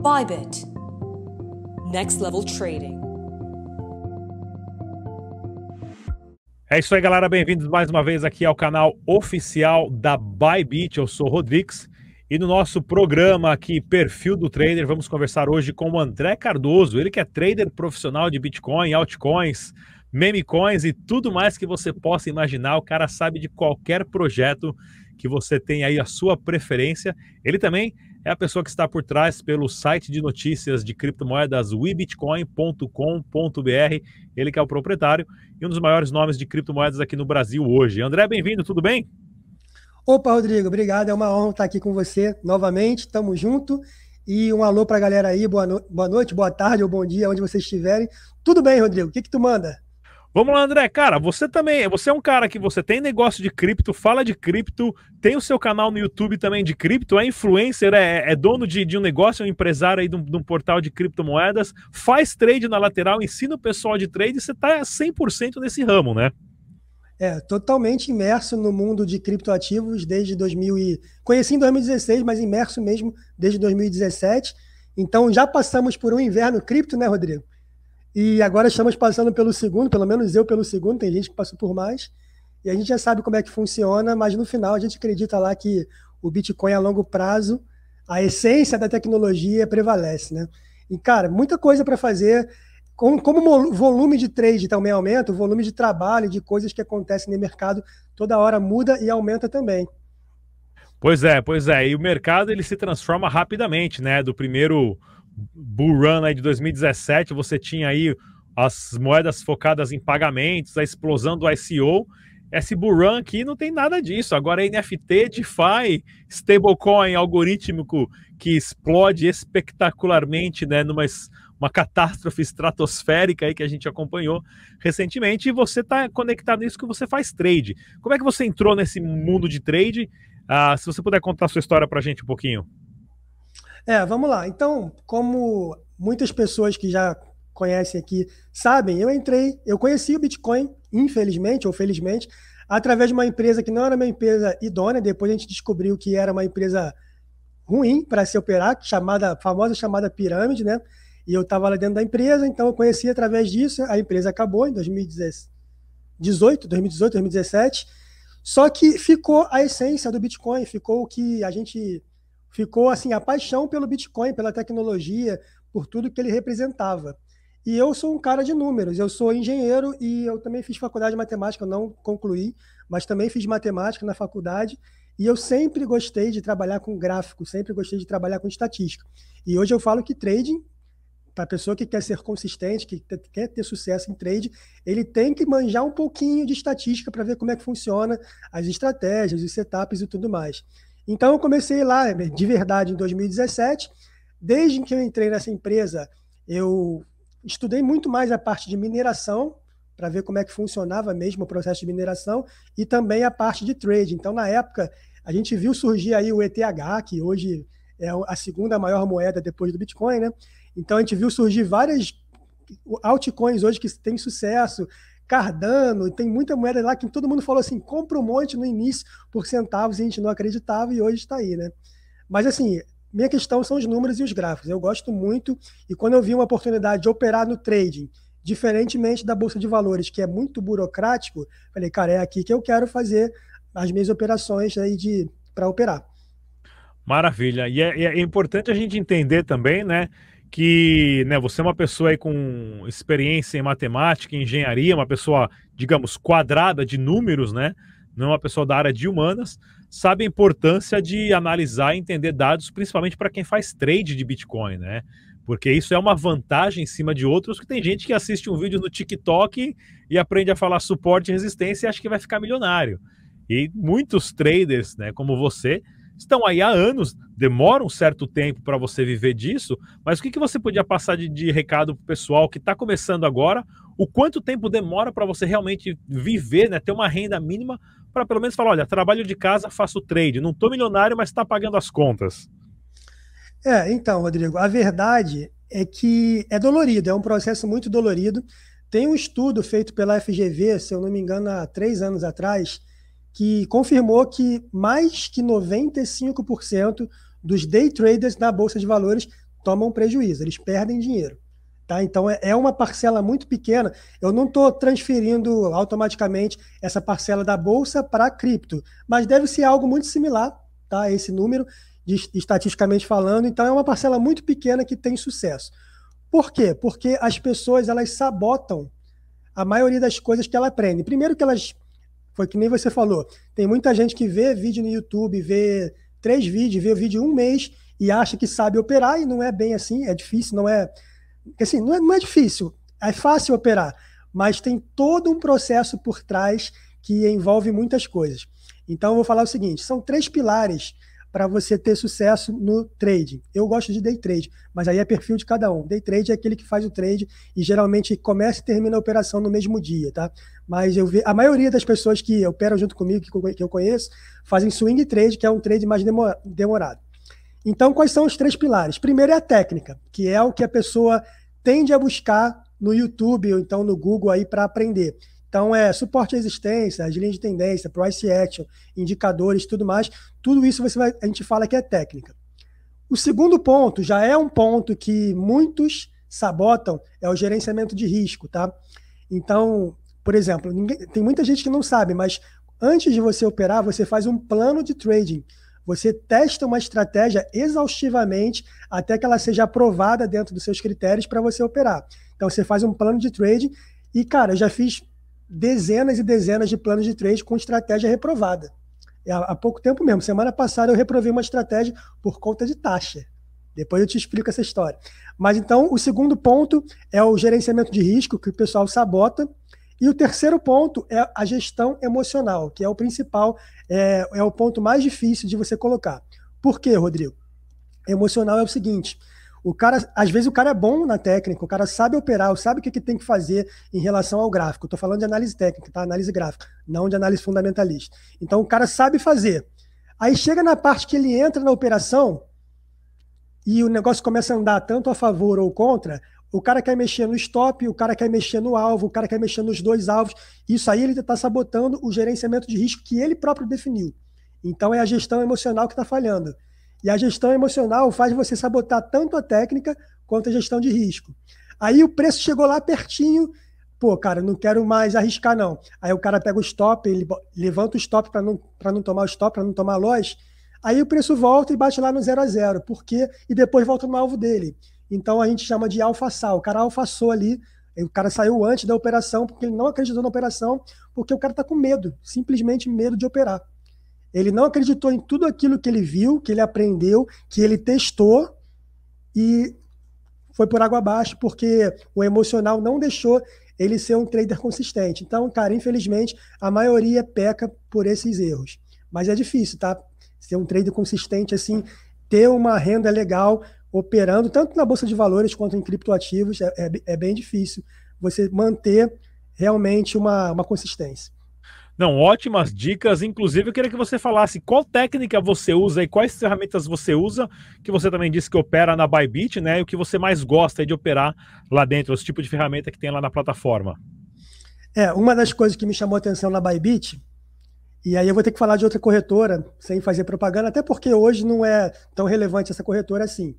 Bybit, Next Level Trading. É isso aí, galera. Bem-vindos mais uma vez aqui ao canal oficial da Bybit. Eu sou o Rodrigues e no nosso programa aqui, Perfil do Trader, vamos conversar hoje com o André Cardoso, ele que é trader profissional de Bitcoin, altcoins, memecoins e tudo mais que você possa imaginar. O cara sabe de qualquer projeto que você tem aí a sua preferência. Ele também é a pessoa que está por trás pelo site de notícias de criptomoedas webitcoin.com.br, ele que é o proprietário e um dos maiores nomes de criptomoedas aqui no Brasil hoje. André, bem-vindo, tudo bem? Opa, Rodrigo, obrigado, é uma honra estar aqui com você novamente, tamo junto. E um alô para a galera aí, boa, no... boa noite, boa tarde ou bom dia, onde vocês estiverem. Tudo bem, Rodrigo, o que, que tu manda? Vamos lá, André. Cara, você também. Você é um cara que você tem negócio de cripto, fala de cripto, tem o seu canal no YouTube também de cripto, é influencer, é, é dono de, de, um negócio, é um empresário aí de um, de um, portal de criptomoedas, faz trade na lateral, ensina o pessoal de trade, você tá 100% nesse ramo, né? É, totalmente imerso no mundo de criptoativos desde 2000 e... Conheci em 2016, mas imerso mesmo desde 2017. Então já passamos por um inverno cripto, né, Rodrigo? E agora estamos passando pelo segundo, pelo menos eu pelo segundo, tem gente que passou por mais. E a gente já sabe como é que funciona, mas no final a gente acredita lá que o Bitcoin a longo prazo, a essência da tecnologia prevalece, né? E cara, muita coisa para fazer. Como, como o volume de trade também aumenta, o volume de trabalho, de coisas que acontecem no mercado, toda hora muda e aumenta também. Pois é, pois é. E o mercado ele se transforma rapidamente, né? Do primeiro bull run aí de 2017, você tinha aí as moedas focadas em pagamentos, a explosão do ICO. Esse bull run aqui não tem nada disso. Agora é NFT, DeFi, stablecoin algorítmico que explode espetacularmente, né, numa uma catástrofe estratosférica aí que a gente acompanhou recentemente, e você está conectado nisso que você faz trade. Como é que você entrou nesse mundo de trade? Ah, se você puder contar a sua história para a gente um pouquinho. É, vamos lá. Então, como muitas pessoas que já conhecem aqui sabem, eu entrei, eu conheci o Bitcoin, infelizmente ou felizmente, através de uma empresa que não era uma empresa idônea. Depois a gente descobriu que era uma empresa ruim para se operar, chamada famosa chamada pirâmide, né? E eu estava lá dentro da empresa, então eu conheci através disso. A empresa acabou em 2018, 2018, 2017. Só que ficou a essência do Bitcoin, ficou o que a gente ficou assim a paixão pelo Bitcoin, pela tecnologia, por tudo que ele representava. E eu sou um cara de números, eu sou engenheiro e eu também fiz faculdade de matemática, eu não concluí, mas também fiz matemática na faculdade. E eu sempre gostei de trabalhar com gráfico, sempre gostei de trabalhar com estatística. E hoje eu falo que trading, para a pessoa que quer ser consistente, que quer ter sucesso em trade, ele tem que manjar um pouquinho de estatística para ver como é que funciona as estratégias, os setups e tudo mais. Então eu comecei lá de verdade em 2017. Desde que eu entrei nessa empresa, eu estudei muito mais a parte de mineração para ver como é que funcionava mesmo o processo de mineração e também a parte de trade. Então na época a gente viu surgir aí o ETH, que hoje é a segunda maior moeda depois do Bitcoin, né? Então a gente viu surgir várias altcoins hoje que têm sucesso, Cardano, tem muita moeda lá que todo mundo falou assim, compra um monte no início por centavos e a gente não acreditava e hoje está aí, né? Mas assim, minha questão são os números e os gráficos. Eu gosto muito e quando eu vi uma oportunidade de operar no trading, diferentemente da bolsa de valores, que é muito burocrático, falei, cara, é aqui que eu quero fazer as minhas operações aí de para operar. Maravilha. E é, é importante a gente entender também, né? que né, você é uma pessoa aí com experiência em matemática, em engenharia, uma pessoa, digamos, quadrada de números, né? Não é uma pessoa da área de humanas, sabe a importância de analisar e entender dados, principalmente para quem faz trade de Bitcoin, né? Porque isso é uma vantagem em cima de outros, que tem gente que assiste um vídeo no TikTok e aprende a falar suporte e resistência e acha que vai ficar milionário. E muitos traders, né, como você, estão aí há anos, demora um certo tempo para você viver disso, mas o que, que você podia passar de, de recado para o pessoal que está começando agora? O quanto tempo demora para você realmente viver, né, ter uma renda mínima para pelo menos falar, olha, trabalho de casa, faço trade, não estou milionário, mas está pagando as contas. É, então, Rodrigo, a verdade é que é dolorido, é um processo muito dolorido. Tem um estudo feito pela FGV, se eu não me engano, há três anos atrás, que confirmou que mais que 95% dos day traders na bolsa de valores tomam prejuízo, eles perdem dinheiro. Tá? Então é, é uma parcela muito pequena. Eu não estou transferindo automaticamente essa parcela da bolsa para cripto, mas deve ser algo muito similar, tá? Esse número, de, estatisticamente falando. Então é uma parcela muito pequena que tem sucesso. Por quê? Porque as pessoas elas sabotam a maioria das coisas que elas aprendem. Primeiro que elas foi que nem você falou. Tem muita gente que vê vídeo no YouTube, vê três vídeos, vê o vídeo um mês e acha que sabe operar e não é bem assim, é difícil, não é. Assim, não é, não é difícil, é fácil operar, mas tem todo um processo por trás que envolve muitas coisas. Então, eu vou falar o seguinte: são três pilares para você ter sucesso no trading. Eu gosto de day trade, mas aí é perfil de cada um. Day trade é aquele que faz o trade e geralmente começa e termina a operação no mesmo dia, tá? Mas eu vi, a maioria das pessoas que operam junto comigo, que eu conheço, fazem swing trade, que é um trade mais demorado. Então, quais são os três pilares? Primeiro é a técnica, que é o que a pessoa tende a buscar no YouTube ou então no Google aí para aprender. Então, é suporte à resistência, as linhas de tendência, price action, indicadores, tudo mais. Tudo isso você vai, a gente fala que é técnica. O segundo ponto, já é um ponto que muitos sabotam, é o gerenciamento de risco, tá? Então, por exemplo, ninguém, tem muita gente que não sabe, mas antes de você operar, você faz um plano de trading. Você testa uma estratégia exaustivamente até que ela seja aprovada dentro dos seus critérios para você operar. Então, você faz um plano de trading e, cara, eu já fiz dezenas e dezenas de planos de trade com estratégia reprovada. É, há pouco tempo mesmo, semana passada eu reprovei uma estratégia por conta de taxa. Depois eu te explico essa história. Mas então, o segundo ponto é o gerenciamento de risco, que o pessoal sabota. E o terceiro ponto é a gestão emocional, que é o principal, é, é o ponto mais difícil de você colocar. Por quê, Rodrigo? Emocional é o seguinte: o cara, às vezes o cara é bom na técnica, o cara sabe operar, sabe o que, que tem que fazer em relação ao gráfico. Estou falando de análise técnica, tá? Análise gráfica, não de análise fundamentalista. Então o cara sabe fazer. Aí chega na parte que ele entra na operação e o negócio começa a andar tanto a favor ou contra, o cara quer mexer no stop, o cara quer mexer no alvo, o cara quer mexer nos dois alvos. Isso aí ele está sabotando o gerenciamento de risco que ele próprio definiu. Então é a gestão emocional que está falhando. E a gestão emocional faz você sabotar tanto a técnica quanto a gestão de risco. Aí o preço chegou lá pertinho, pô, cara, não quero mais arriscar não. Aí o cara pega o stop, ele levanta o stop para não, não tomar o stop, para não tomar a loss. Aí o preço volta e bate lá no zero a zero, quê? e depois volta no alvo dele. Então a gente chama de alfaçar. O cara alfaçou ali, o cara saiu antes da operação porque ele não acreditou na operação, porque o cara está com medo, simplesmente medo de operar. Ele não acreditou em tudo aquilo que ele viu, que ele aprendeu, que ele testou e foi por água abaixo porque o emocional não deixou ele ser um trader consistente. Então, cara, infelizmente, a maioria peca por esses erros. Mas é difícil, tá? Ser um trader consistente assim, ter uma renda legal operando tanto na bolsa de valores quanto em criptoativos é, é, é bem difícil você manter realmente uma, uma consistência. Não, ótimas dicas. Inclusive, eu queria que você falasse qual técnica você usa e quais ferramentas você usa, que você também disse que opera na Bybit, né? E o que você mais gosta de operar lá dentro, os tipos de ferramenta que tem lá na plataforma. É, uma das coisas que me chamou a atenção na Bybit, e aí eu vou ter que falar de outra corretora, sem fazer propaganda, até porque hoje não é tão relevante essa corretora assim.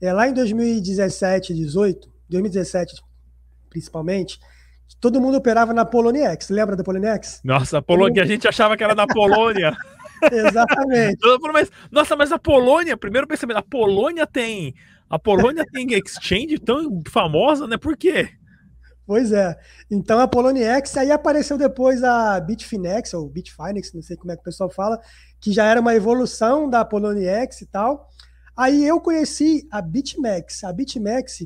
É, lá em 2017, 18, 2017 principalmente, todo mundo operava na Poloniex. Lembra da Poloniex? Nossa, a Polônia, que a gente achava que era da Polônia. Exatamente. mas, nossa, mas a Polônia, primeiro pensamento, a Polônia tem. A Polônia tem exchange tão famosa, né? Por quê? Pois é. Então a Poloniex, aí apareceu depois a Bitfinex, ou Bitfinex, não sei como é que o pessoal fala, que já era uma evolução da Poloniex e tal. Aí eu conheci a BitMEX. A BitMEX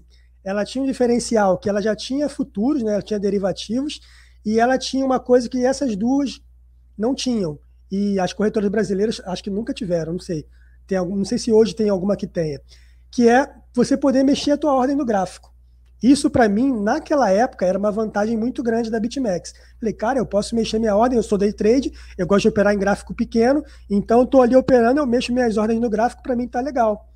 ela tinha um diferencial que ela já tinha futuros, né? ela tinha derivativos, e ela tinha uma coisa que essas duas não tinham. E as corretoras brasileiras acho que nunca tiveram, não sei. Tem algum, não sei se hoje tem alguma que tenha, que é você poder mexer a tua ordem no gráfico. Isso para mim, naquela época, era uma vantagem muito grande da BitMEX. Falei, cara, eu posso mexer minha ordem, eu sou day trade, eu gosto de operar em gráfico pequeno, então estou ali operando, eu mexo minhas ordens no gráfico, para mim tá legal.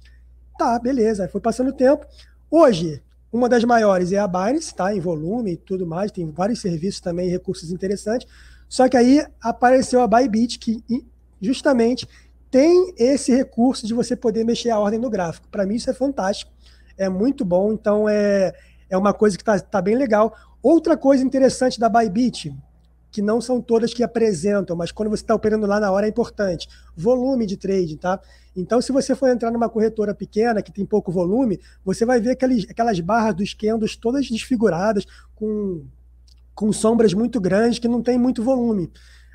Tá, beleza. Foi passando o tempo. Hoje, uma das maiores é a Binance, tá? Em volume e tudo mais, tem vários serviços também, recursos interessantes. Só que aí apareceu a Bybit, que justamente tem esse recurso de você poder mexer a ordem no gráfico. Para mim, isso é fantástico, é muito bom. Então, é, é uma coisa que está tá bem legal. Outra coisa interessante da Bybit, que não são todas que apresentam, mas quando você está operando lá na hora é importante. Volume de trade, tá? Então, se você for entrar numa corretora pequena, que tem pouco volume, você vai ver aqueles, aquelas barras dos candles todas desfiguradas, com, com sombras muito grandes, que não tem muito volume.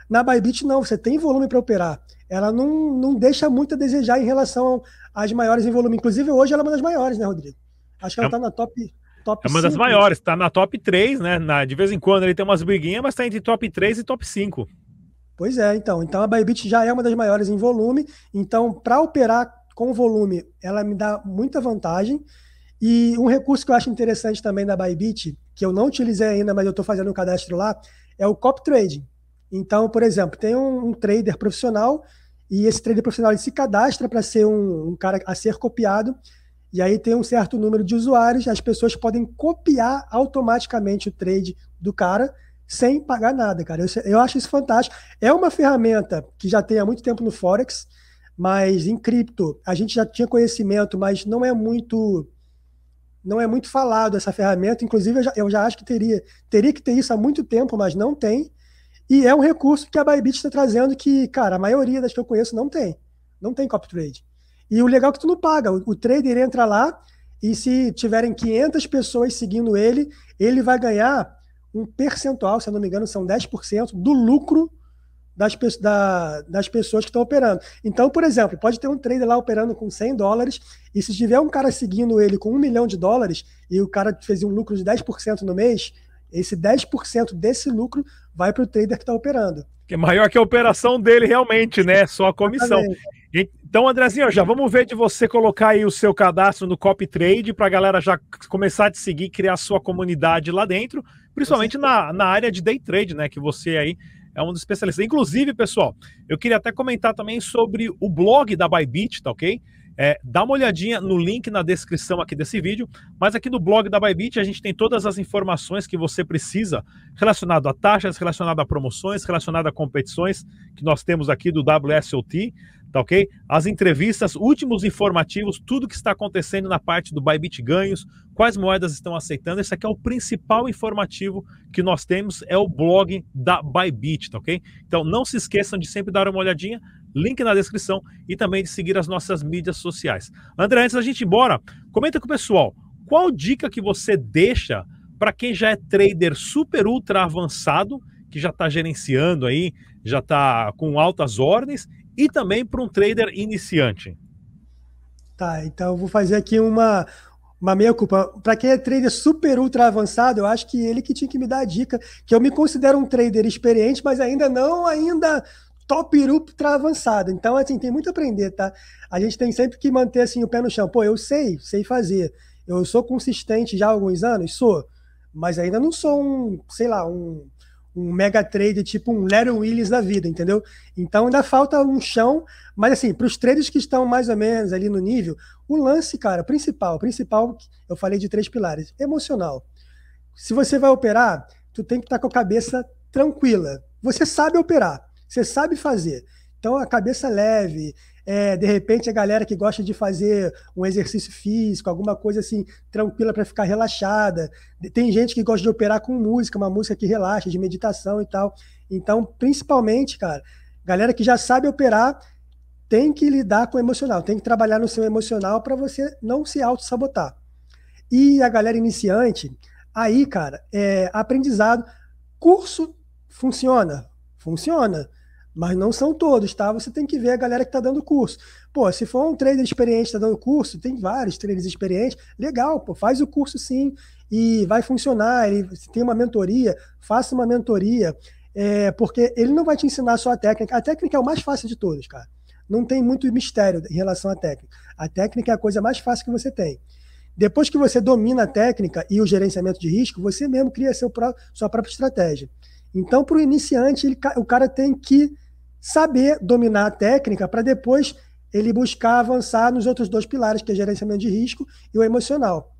Na Bybit, não, você tem volume para operar. Ela não, não deixa muito a desejar em relação às maiores em volume. Inclusive, hoje ela é uma das maiores, né, Rodrigo? Acho que ela está é na top Top é uma das maiores, tá na top 3, né? Na, de vez em quando ele tem umas briguinhas, mas tá entre top 3 e top 5. Pois é, então. Então a Bybit já é uma das maiores em volume. Então, para operar com volume, ela me dá muita vantagem. E um recurso que eu acho interessante também da Bybit, que eu não utilizei ainda, mas eu estou fazendo um cadastro lá, é o copy trading. Então, por exemplo, tem um, um trader profissional e esse trader profissional se cadastra para ser um, um cara a ser copiado e aí tem um certo número de usuários, as pessoas podem copiar automaticamente o trade do cara sem pagar nada, cara. Eu, eu acho isso fantástico. É uma ferramenta que já tem há muito tempo no Forex, mas em cripto a gente já tinha conhecimento, mas não é muito não é muito falado essa ferramenta. Inclusive, eu já, eu já acho que teria, teria que ter isso há muito tempo, mas não tem. E é um recurso que a Bybit está trazendo que, cara, a maioria das que eu conheço não tem. Não tem copy trade. E o legal é que tu não paga. O, o trader entra lá e se tiverem 500 pessoas seguindo ele, ele vai ganhar um percentual, se eu não me engano, são 10% do lucro das, da, das pessoas que estão operando. Então, por exemplo, pode ter um trader lá operando com 100 dólares, e se tiver um cara seguindo ele com um milhão de dólares, e o cara fez um lucro de 10% no mês, esse 10% desse lucro vai para o trader que está operando. Que é maior que a operação dele realmente, né? Só a comissão. Exatamente. Então, Andrezinho, já vamos ver de você colocar aí o seu cadastro no Copy Trade para a galera já começar a te seguir, criar sua comunidade lá dentro, principalmente na, na área de day trade, né? Que você aí é um dos especialistas. Inclusive, pessoal, eu queria até comentar também sobre o blog da Bybit, tá ok? É, dá uma olhadinha no link na descrição aqui desse vídeo, mas aqui no blog da Bybit a gente tem todas as informações que você precisa relacionado a taxas, relacionado a promoções, relacionado a competições que nós temos aqui do WSOT, Tá ok? As entrevistas, últimos informativos, tudo que está acontecendo na parte do Bybit Ganhos, quais moedas estão aceitando. Esse aqui é o principal informativo que nós temos, é o blog da Bybit, tá ok? Então não se esqueçam de sempre dar uma olhadinha, link na descrição e também de seguir as nossas mídias sociais. André, antes da gente ir embora, comenta com o pessoal, qual dica que você deixa para quem já é trader super ultra avançado, que já está gerenciando aí, já está com altas ordens e também para um trader iniciante? Tá, então eu vou fazer aqui uma, uma meia culpa. Para quem é trader super ultra avançado, eu acho que ele que tinha que me dar a dica, que eu me considero um trader experiente, mas ainda não ainda top ultra avançado. Então assim, tem muito a aprender, tá? A gente tem sempre que manter assim o pé no chão. Pô, eu sei, sei fazer. Eu sou consistente já há alguns anos, sou, mas ainda não sou um, sei lá, um um mega trade tipo um Larry Willis da vida, entendeu? Então ainda falta um chão, mas assim, para os traders que estão mais ou menos ali no nível, o lance, cara, principal, principal, eu falei de três pilares, emocional. Se você vai operar, tu tem que estar tá com a cabeça tranquila. Você sabe operar, você sabe fazer. Então a cabeça leve, é, de repente, a galera que gosta de fazer um exercício físico, alguma coisa assim, tranquila para ficar relaxada. Tem gente que gosta de operar com música, uma música que relaxa, de meditação e tal. Então, principalmente, cara, galera que já sabe operar tem que lidar com o emocional, tem que trabalhar no seu emocional para você não se auto-sabotar. E a galera iniciante, aí, cara, é, aprendizado, curso funciona, funciona. Mas não são todos, tá? Você tem que ver a galera que está dando curso. Pô, se for um trader experiente que está dando curso, tem vários traders experientes, legal, pô, faz o curso sim e vai funcionar. Ele, tem uma mentoria, faça uma mentoria, é, porque ele não vai te ensinar só a técnica. A técnica é o mais fácil de todos, cara. Não tem muito mistério em relação à técnica. A técnica é a coisa mais fácil que você tem. Depois que você domina a técnica e o gerenciamento de risco, você mesmo cria seu pró sua própria estratégia. Então, para o iniciante, ele, o cara tem que saber dominar a técnica para depois ele buscar avançar nos outros dois pilares, que é gerenciamento de risco e o emocional.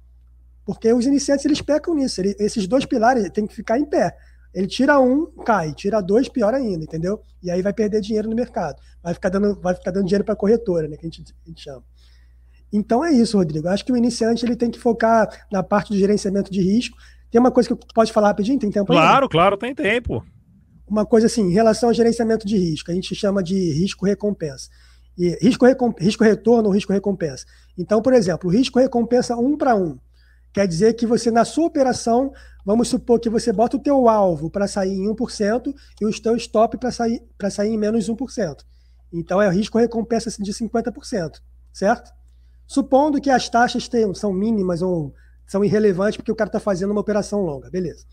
Porque os iniciantes eles pecam nisso, ele, esses dois pilares tem que ficar em pé. Ele tira um, cai, tira dois, pior ainda, entendeu? E aí vai perder dinheiro no mercado. Vai ficar dando, vai ficar dando dinheiro para a corretora, né, que a gente, a gente chama. Então é isso, Rodrigo. Eu acho que o iniciante ele tem que focar na parte do gerenciamento de risco. Tem uma coisa que pode falar rapidinho? Tem tempo? Claro, ainda? claro, tem tempo uma coisa assim, em relação ao gerenciamento de risco, a gente chama de risco-recompensa. E risco, risco retorno ou risco recompensa. Então, por exemplo, risco recompensa um para um. Quer dizer que você, na sua operação, vamos supor que você bota o teu alvo para sair em 1% e o teu stop para sair, para sair em menos 1%. Então, é o risco recompensa assim, de 50%, certo? Supondo que as taxas tenham, são mínimas ou são irrelevantes porque o cara está fazendo uma operação longa, beleza.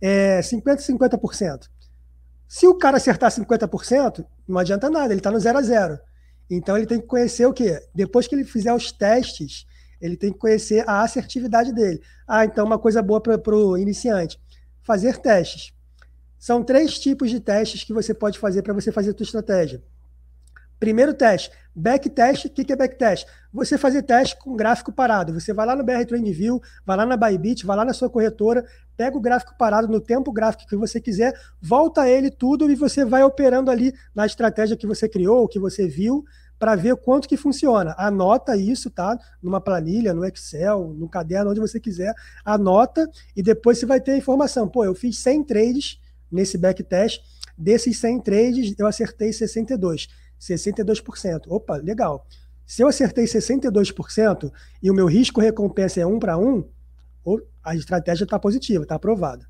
É 50% 50%. Se o cara acertar 50%, não adianta nada, ele está no 0 a 0. Então ele tem que conhecer o quê? Depois que ele fizer os testes, ele tem que conhecer a assertividade dele. Ah, então uma coisa boa para o iniciante, fazer testes. São três tipos de testes que você pode fazer para você fazer a sua estratégia. Primeiro teste, backtest. O que, que é backtest? Você fazer teste com gráfico parado. Você vai lá no BR Trend View, vai lá na Bybit, vai lá na sua corretora, pega o gráfico parado no tempo gráfico que você quiser, volta ele tudo e você vai operando ali na estratégia que você criou, que você viu, para ver quanto que funciona. Anota isso, tá? Numa planilha, no Excel, no caderno, onde você quiser, anota e depois você vai ter a informação. Pô, eu fiz 100 trades nesse backtest, desses 100 trades eu acertei 62, 62%. Opa, legal. Se eu acertei 62% e o meu risco recompensa é 1 para 1, a estratégia está positiva, está aprovada.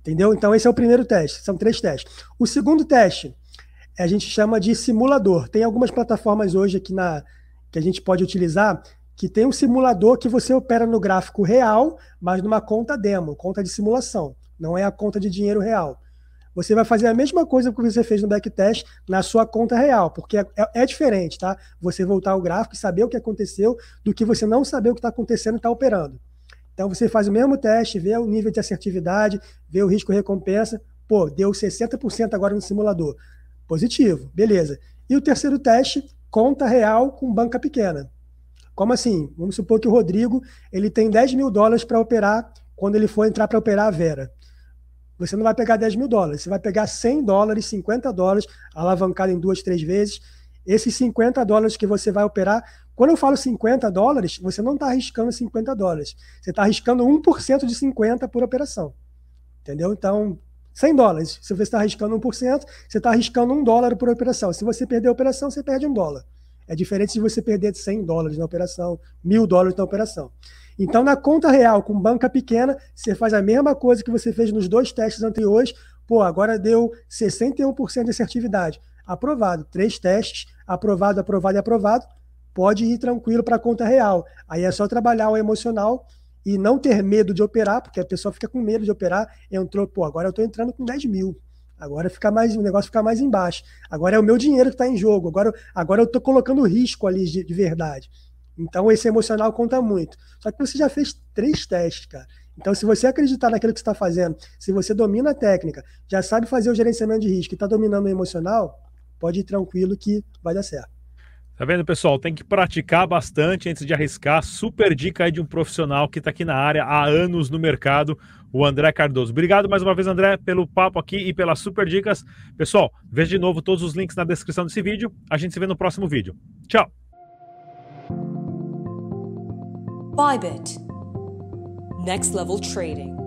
Entendeu? Então, esse é o primeiro teste. São três testes. O segundo teste, é, a gente chama de simulador. Tem algumas plataformas hoje aqui na, que a gente pode utilizar que tem um simulador que você opera no gráfico real, mas numa conta demo, conta de simulação. Não é a conta de dinheiro real. Você vai fazer a mesma coisa que você fez no backtest na sua conta real, porque é, é, é diferente, tá? Você voltar ao gráfico e saber o que aconteceu do que você não saber o que está acontecendo e está operando. Então você faz o mesmo teste, vê o nível de assertividade, vê o risco-recompensa. Pô, deu 60% agora no simulador. Positivo, beleza. E o terceiro teste, conta real com banca pequena. Como assim? Vamos supor que o Rodrigo ele tem 10 mil dólares para operar quando ele for entrar para operar a Vera. Você não vai pegar 10 mil dólares, você vai pegar 100 dólares, 50 dólares, alavancado em duas, três vezes esses 50 dólares que você vai operar, quando eu falo 50 dólares, você não está arriscando 50 dólares. Você está arriscando 1% de 50 por operação. Entendeu? Então, 100 dólares. Se você está arriscando 1%, você está arriscando 1 dólar por operação. Se você perder a operação, você perde 1 dólar. É diferente de você perder 100 dólares na operação, 1.000 dólares na operação. Então, na conta real, com banca pequena, você faz a mesma coisa que você fez nos dois testes anteriores. Pô, agora deu 61% de assertividade. Aprovado. Três testes, aprovado, aprovado e aprovado, pode ir tranquilo para a conta real. Aí é só trabalhar o emocional e não ter medo de operar, porque a pessoa fica com medo de operar, entrou, pô, agora eu estou entrando com 10 mil. Agora fica mais, o negócio fica mais embaixo. Agora é o meu dinheiro que está em jogo. Agora, agora eu estou colocando risco ali de, de, verdade. Então esse emocional conta muito. Só que você já fez três testes, cara. Então, se você acreditar naquilo que você está fazendo, se você domina a técnica, já sabe fazer o gerenciamento de risco e está dominando o emocional, pode ir tranquilo que vai dar certo. Tá vendo, pessoal? Tem que praticar bastante antes de arriscar. Super dica aí de um profissional que está aqui na área há anos no mercado, o André Cardoso. Obrigado mais uma vez, André, pelo papo aqui e pelas super dicas. Pessoal, veja de novo todos os links na descrição desse vídeo. A gente se vê no próximo vídeo. Tchau! Bybit. Next level trading.